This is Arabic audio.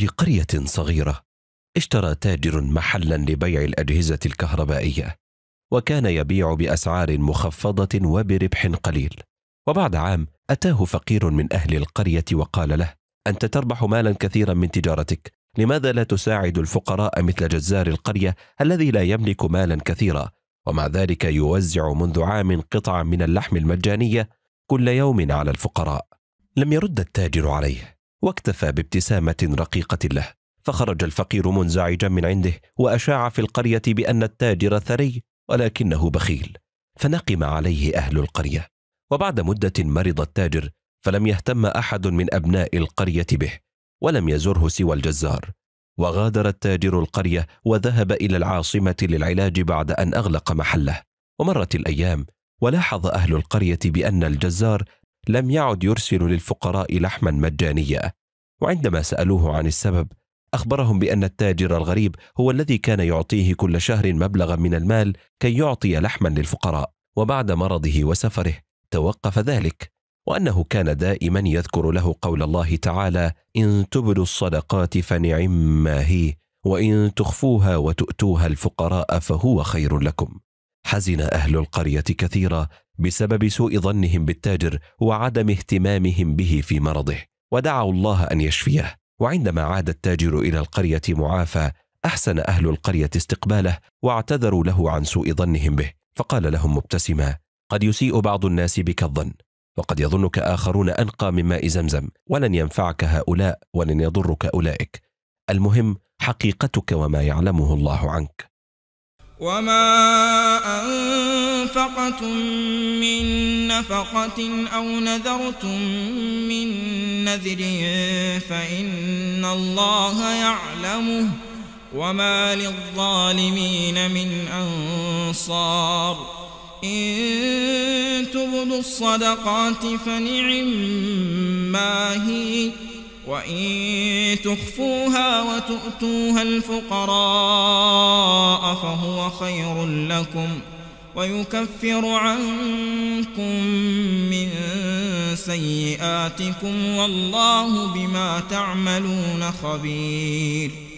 في قرية صغيرة اشترى تاجر محلا لبيع الأجهزة الكهربائية وكان يبيع بأسعار مخفضة وبربح قليل وبعد عام أتاه فقير من أهل القرية وقال له أنت تربح مالا كثيرا من تجارتك لماذا لا تساعد الفقراء مثل جزار القرية الذي لا يملك مالا كثيرا ومع ذلك يوزع منذ عام قطعا من اللحم المجانية كل يوم على الفقراء لم يرد التاجر عليه واكتفى بابتسامه رقيقه له فخرج الفقير منزعجا من عنده واشاع في القريه بان التاجر ثري ولكنه بخيل فنقم عليه اهل القريه وبعد مده مرض التاجر فلم يهتم احد من ابناء القريه به ولم يزره سوى الجزار وغادر التاجر القريه وذهب الى العاصمه للعلاج بعد ان اغلق محله ومرت الايام ولاحظ اهل القريه بان الجزار لم يعد يرسل للفقراء لحما مجانيا وعندما سألوه عن السبب أخبرهم بأن التاجر الغريب هو الذي كان يعطيه كل شهر مبلغا من المال كي يعطي لحما للفقراء وبعد مرضه وسفره توقف ذلك وأنه كان دائما يذكر له قول الله تعالى إن تبدوا الصدقات فنعم ما هي وإن تخفوها وتؤتوها الفقراء فهو خير لكم حزن أهل القرية كثيرا بسبب سوء ظنهم بالتاجر وعدم اهتمامهم به في مرضه ودعوا الله ان يشفيه وعندما عاد التاجر الى القريه معافى احسن اهل القريه استقباله واعتذروا له عن سوء ظنهم به فقال لهم مبتسما قد يسيء بعض الناس بك الظن وقد يظنك اخرون انقى من ماء زمزم ولن ينفعك هؤلاء ولن يضرك اولئك المهم حقيقتك وما يعلمه الله عنك وما أن نفقة من نفقة أو نذرتم من نذر فإن الله يعلمه وما للظالمين من أنصار إن تبدوا الصدقات فنعما هي وإن تخفوها وتؤتوها الفقراء فهو خير لكم ۖ ويكفر عنكم من سيئاتكم والله بما تعملون خبير